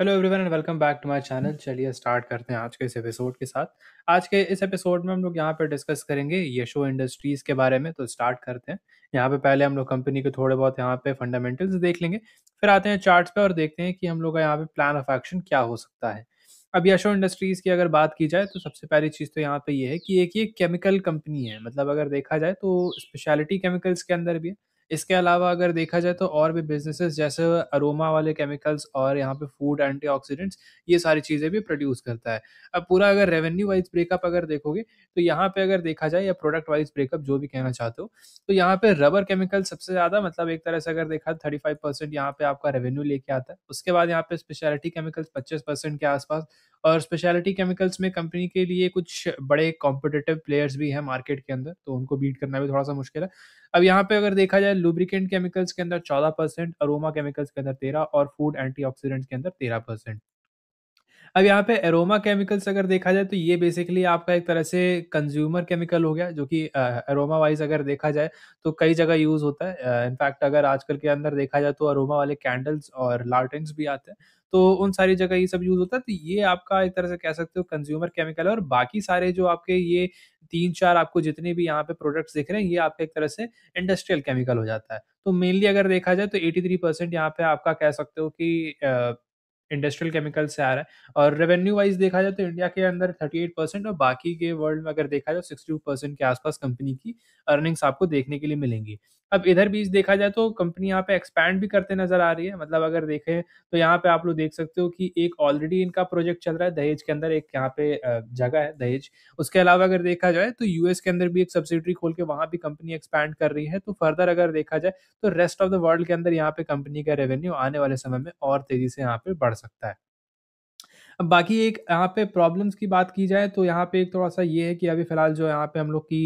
Hello everyone and welcome back to my channel चलिए start करते हैं आज के इस एपिसोड के साथ आज के इस एपिसोड में हम लोग यहाँ पर डिस्कस करेंगे यशो इंडस्ट्रीज़ के बारे में तो स्टार्ट करते हैं यहाँ पे पहले हम लोग कंपनी के थोड़े बहुत यहाँ पे फंडामेंटल्स देख लेंगे फिर आते हैं चार्ट्स पे और देखते हैं कि हम लोग का यहाँ पे प्लान ऑफ एक्शन क्या हो सकता है अब यशो इंडस्ट्रीज़ की अगर बात की जाए तो सबसे पहली चीज़ तो यहाँ पे ये यह है कि एक ये केमिकल कंपनी है मतलब अगर देखा जाए तो स्पेशलिटी केमिकल्स के अंदर भी है इसके अलावा अगर देखा जाए तो और भी बिज़नेसेस जैसे अरोमा वाले केमिकल्स और यहाँ पे फूड एंटीऑक्सीडेंट्स ये सारी चीज़ें भी प्रोड्यूस करता है। अब पूरा अगर रेवेन्यू वाइज़ ब्रेकअप अगर देखोगे तो यहाँ पे अगर देखा जाए या प्रोडक्ट वाइज़ ब्रेकअप जो भी कहना चाहते हो, तो यहाँ पे रबर केमिकल सबसे ज़्यादा मतलब एक तरह से अगर देखा परसेंट यहाँ पे आपका रेवेन्यू लेके आता है। उसके बाद यहाँ पे स्पेशलिटी केमिकल्स परसेंट के आसपास और स्पेशलिटी केमिकल्स में कंपनी के लिए कुछ बड़े कॉम्पिटेटिव प्लेयर्स भी हैं मार्केट के अंदर तो उनको बीट करना भी थोड़ा सा मुश्किल है अब यहाँ पे अगर देखा जाए लुब्रिकेंट केमिकल्स के अंदर चौदह परसेंट अरोमा केमिकल्स के अंदर तेरह और फूड एंटी के अंदर तेरह परसेंट अब यहाँ पे एरोमा केमिकल्स अगर देखा जाए तो ये बेसिकली आपका एक तरह से कंज्यूमर केमिकल हो गया जो कि एरोमा वाइज अगर देखा जाए तो कई जगह यूज होता है इनफैक्ट अगर आजकल के अंदर देखा जाए तो अरोमा वाले कैंडल्स और लालटेंस भी आते हैं तो उन सारी जगह ये सब यूज होता है तो ये आपका एक तरह से कह सकते हो कंज्यूमर केमिकल है और बाकी सारे जो आपके ये तीन चार आपको जितने भी यहाँ पे प्रोडक्ट्स दिख रहे हैं ये आपके एक तरह से इंडस्ट्रियल केमिकल हो जाता है तो मेनली अगर देखा जाए तो 83 परसेंट यहाँ पे आपका कह सकते हो कि इंडस्ट्रियल केमिकल से आ रहा है और रेवेन्यू वाइज देखा जाए तो इंडिया के अंदर थर्टी एट परसेंट और बाकी के वर्ल्ड में अगर देखा जाए सिक्सटी टू परसेंट के आसपास कंपनी की अर्निंग्स आपको देखने के लिए मिलेंगी अब इधर बीच देखा जाए तो कंपनी यहाँ पे एक्सपैंड भी करते नजर आ रही है मतलब अगर देखें तो यहाँ पे आप लोग देख सकते हो कि एक ऑलरेडी इनका प्रोजेक्ट चल रहा है दहेज के अंदर एक यहाँ पे जगह है दहेज उसके अलावा अगर देखा जाए तो यूएस के अंदर भी एक सब्सिडरी खोल के वहां भी कंपनी एक्सपैंड कर रही है तो फर्दर अगर देखा जाए तो रेस्ट ऑफ द वर्ल्ड के अंदर यहाँ पे कंपनी का रेवेन्यू आने वाले समय में और तेजी से यहाँ पे बढ़ सकता सकता है अब बाकी एक यहाँ पे प्रॉब्लम्स की बात की जाए तो यहाँ पे एक थोड़ा सा ये है कि अभी फिलहाल जो यहाँ पे हम लोग की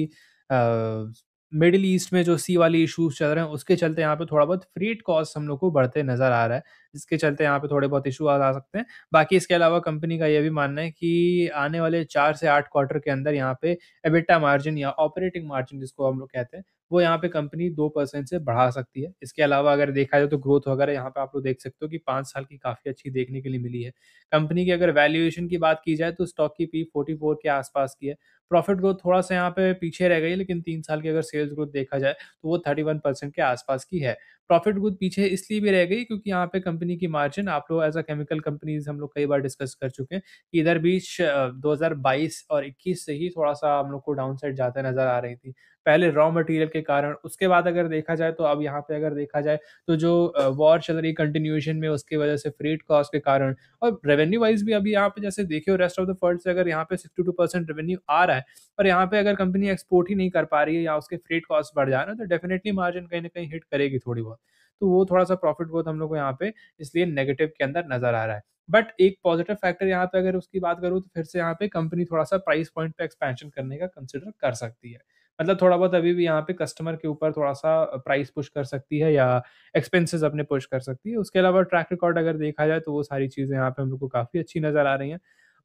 मिडिल ईस्ट में जो सी वाली इशूज चल रहे हैं उसके चलते यहाँ पे थोड़ा बहुत फ्रीट कॉस्ट हम लोग को बढ़ते नज़र आ रहा है जिसके चलते यहाँ पे थोड़े बहुत इशू आ सकते हैं बाकी इसके अलावा कंपनी का यह भी मानना है कि आने वाले चार से आठ क्वार्टर के अंदर यहाँ पे एबिटा मार्जिन या ऑपरेटिंग मार्जिन जिसको हम लोग कहते हैं वो यहाँ पे कंपनी दो परसेंट से बढ़ा सकती है इसके अलावा अगर देखा जाए तो ग्रोथ वगैरह यहाँ पे आप लोग देख सकते हो कि पाँच साल की काफ़ी अच्छी देखने के लिए मिली है कंपनी की अगर वैल्यूएशन की बात की जाए तो स्टॉक की पी फोर्टी फोर के आसपास की है प्रॉफिट ग्रोथ थोड़ा सा यहाँ पे पीछे रह गई लेकिन तीन साल की अगर सेल्स ग्रोथ देखा जाए तो वो थर्टी वन परसेंट के आसपास की है प्रॉफिट ग्रोथ पीछे इसलिए भी रह गई क्योंकि यहाँ पे कंपनी की मार्जिन आप लोग एज अ केमिकल कंपनीज हम लोग कई बार डिस्कस कर चुके हैं कि इधर बीच 2022 और 21 से ही थोड़ा सा हम लोग को डाउन साइड जाते नजर आ रही थी पहले रॉ मटेरियल के कारण उसके बाद अगर देखा जाए तो अब यहाँ पे अगर देखा जाए तो जो वॉर चल रही कंटिन्यूएशन में उसकी वजह से फ्रेट कॉस्ट के कारण और रेवेन्यू वाइज भी अभी यहाँ पे जैसे देखे हो रेस्ट ऑफ द वर्ल्ड से अगर यहाँ पे सिक्सटी टू परसेंट रेवेन्यू आ रहा है और यहाँ पे अगर कंपनी एक्सपोर्ट ही नहीं कर पा रही है या उसके फ्रेट कॉस्ट बढ़ जा रहे हैं तो डेफिनेटली मार्जिन कहीं ना कहीं हिट करेगी थोड़ी बहुत तो वो थोड़ा सा प्रॉफिट ग्रोथ हम लोग को यहाँ पे इसलिए नेगेटिव के अंदर नजर आ रहा है बट एक पॉजिटिव फैक्टर यहाँ पे अगर उसकी बात करूँ तो फिर से यहाँ पे कंपनी थोड़ा सा प्राइस पॉइंट पे एक्सपेंशन करने का कंसिडर कर सकती है मतलब थोड़ा बहुत अभी भी यहाँ पे कस्टमर के ऊपर थोड़ा सा प्राइस पुश कर सकती है या एक्सपेंसेस अपने पुश कर सकती है उसके अलावा ट्रैक रिकॉर्ड अगर देखा जाए तो वो सारी चीज़ें यहाँ पे हम लोग को काफ़ी अच्छी नज़र आ रही हैं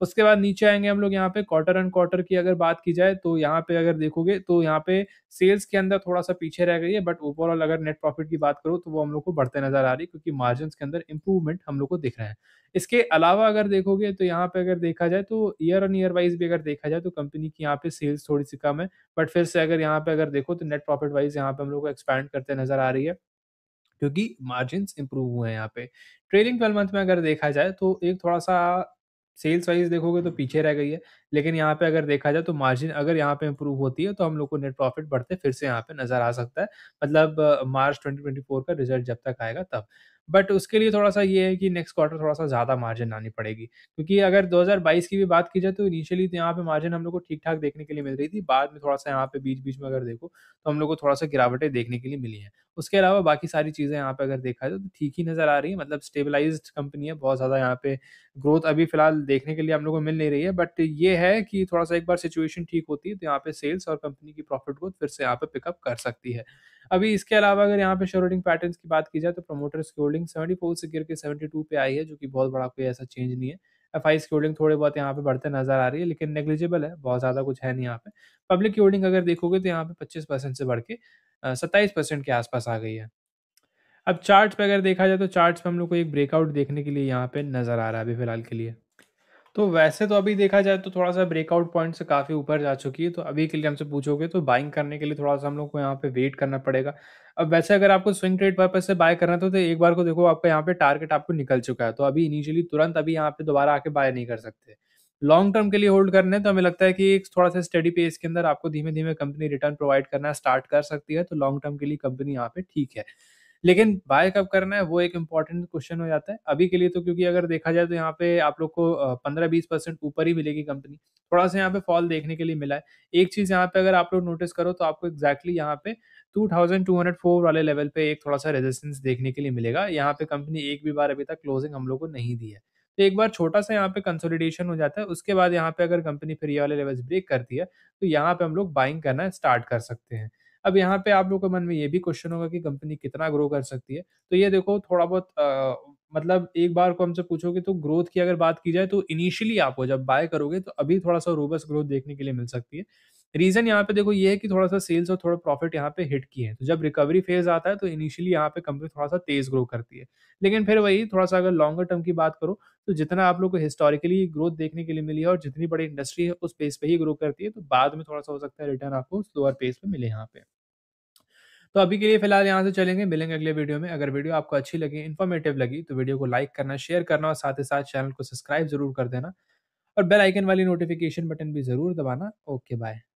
उसके बाद नीचे आएंगे हम लोग यहाँ पे क्वार्टर एंड क्वार्टर की अगर बात की जाए तो यहाँ पे अगर देखोगे तो यहाँ पे सेल्स के अंदर थोड़ा सा पीछे रह गई है बट ओवरऑल अगर नेट प्रॉफिट की बात करो तो वो हम लोग को बढ़ते नजर आ रही है क्योंकि मार्जिन के अंदर इंप्रूवमेंट हम लोग को दिख रहे हैं इसके अलावा अगर देखोगे तो यहाँ पे अगर देखा जाए तो ईयर ऑन ईयर वाइज भी अगर देखा जाए तो कंपनी की यहाँ पे सेल्स थोड़ी सी कम है बट फिर से अगर यहाँ पे अगर देखो तो नेट प्रॉफिट वाइज यहाँ पे हम लोग को एक्सपैंड करते नजर आ रही है क्योंकि मार्जिन इंप्रूव हुए हैं यहाँ पे ट्रेलिंग ट्वेल्व मंथ में अगर देखा जाए तो एक थोड़ा सा सेल्स वाइज देखोगे तो पीछे रह गई है लेकिन यहाँ पे अगर देखा जाए तो मार्जिन अगर यहाँ पे इम्प्रूव होती है तो हम लोग को नेट प्रॉफिट बढ़ते फिर से यहाँ पे नजर आ सकता है मतलब मार्च 2024 का रिजल्ट जब तक आएगा तब बट उसके लिए थोड़ा-सा ये है कि नेक्स्ट क्वार्टर थोड़ा-सा ज़्यादा मार्जिन लानी पड़ेगी। क्योंकि अगर 2022 की भी बात की जाए तो इनिशियली तो यहाँ पे मार्जिन हम लोग को ठीक-ठाक देखने के लिए मिल रही थी। बाद में थोड़ा-सा यहाँ पे बीच-बीच में अगर देखो तो हम लोग को थोड़ा-सा गिरावटें देखने के लिए मिली हैं। उसके अलावा बाकी सारी चीज़ें यहाँ पे अगर देखा जाए तो ठीक ही नज़र आ रही है मतलब स्टेबलाइज़्ड कंपनी है, बहुत ज़्यादा यहाँ पे ग्रोथ अभी फिलहाल देखने के लिए हम लोग को मिल नहीं रही है। बट ये है कि थोड़ा-सा एक बार सिचुएशन ठीक होती है तो यहाँ पे सेल्स और कंपनी की प्रॉफिट ग्रोथ फिर से यहाँ पे पिकअप कर सकती है। अभी इसके अलावा अगर यहाँ पे शेयर होल्डिंग की बात की जाए तो प्रमोटर्स की होल्डिंग फोर से गिर के टू पे आई है जो कि बहुत बड़ा कोई ऐसा चेंज नहीं है एफ आई की होल्डिंग थोड़े बहुत यहाँ पे बढ़ते नजर आ रही है लेकिन नेग्लिजिबल है बहुत ज़्यादा कुछ है नहीं यहाँ पे पब्लिक की होल्डिंग अगर देखोगे तो यहाँ पे पच्चीस परसेंट से बढ़ के सत्ताईस परसेंट के आसपास आ गई है अब चार्ट पे अगर देखा जाए तो चार्ट पे हम लोग को एक ब्रेकआउट देखने के लिए यहाँ पे नज़र आ रहा है अभी फिलहाल के लिए तो वैसे तो अभी देखा जाए तो थोड़ा-सा ब्रेकआउट पॉइंट से काफ़ी ऊपर जा चुकी है, तो अभी के लिए हमसे पूछोगे तो बाइंग करने के लिए थोड़ा-सा हम लोग को यहाँ पे वेट करना पड़ेगा। अब वैसे अगर आपको स्विंग ट्रेड पर्पज़ से बाय करना था तो एक बार को देखो आपका यहाँ पे टारगेट आपको निकल चुका है, तो अभी इनिशियली तुरंत अभी यहाँ पे दोबारा आके बाय नहीं कर सकते। लॉन्ग टर्म के लिए होल्ड करने तो हमें लगता है कि एक थोड़ा-सा स्टडी पेस के अंदर आपको धीमे-धीमे कंपनी रिटर्न प्रोवाइड करना स्टार्ट कर सकती है, तो लॉन्ग टर्म के लिए कंपनी यहाँ पे ठीक है। लेकिन बाय कब करना है वो एक इंपॉर्टेंट क्वेश्चन हो जाता है अभी के लिए तो क्योंकि अगर देखा जाए तो यहाँ पे आप लोग को पंद्रह बीस परसेंट ऊपर ही मिलेगी कंपनी थोड़ा सा यहाँ पे फॉल देखने के लिए मिला है एक चीज यहाँ पे अगर आप लोग नोटिस करो तो आपको एक्जैक्टली exactly यहाँ पे two two thousand hundred four वाले लेवल पे एक थोड़ा सा रेजिस्टेंस देखने के लिए मिलेगा यहाँ पे कंपनी एक भी बार अभी तक क्लोजिंग हम लोग को नहीं दी है तो एक बार छोटा सा यहाँ पे कंसोलिडेशन हो जाता है उसके बाद यहाँ पे अगर कंपनी फिर ये वाले लेवल्स ब्रेक करती है तो यहाँ पे हम लोग बाइंग करना स्टार्ट कर सकते हैं अब यहाँ पे आप लोग के मन में ये भी क्वेश्चन होगा कि कंपनी कितना ग्रो कर सकती है तो ये देखो थोड़ा बहुत आ, मतलब एक बार को हमसे पूछोगे तो ग्रोथ की अगर बात की जाए तो इनिशियली आप जब बाय करोगे तो अभी थोड़ा सा रोबस ग्रोथ देखने के लिए मिल सकती है रीजन यहाँ पे देखो ये है कि थोड़ा सा सेल्स और थोड़ा प्रॉफिट यहाँ पे हिट किए हैं तो जब रिकवरी फेज आता है तो इनिशियली यहाँ पे कंपनी थोड़ा सा तेज ग्रो करती है लेकिन फिर वही थोड़ा सा अगर लॉन्गर टर्म की बात करो तो जितना आप लोग को हिस्टोरिकली ग्रोथ देखने के लिए मिली है और जितनी बड़ी इंडस्ट्री है उस पेस पे ही ग्रो करती है तो बाद में थोड़ा सा हो सकता है रिटर्न आपको स्लोअर पेस पे मिले यहाँ पे तो अभी के लिए फिलहाल यहाँ से चलेंगे मिलेंगे अगले वीडियो में अगर वीडियो आपको अच्छी लगी इन्फॉर्मेटिव लगी तो वीडियो को लाइक करना शेयर करना और साथ ही साथ चैनल को सब्सक्राइब जरूर कर देना और बेल आइकन वाली नोटिफिकेशन बटन भी जरूर दबाना ओके बाय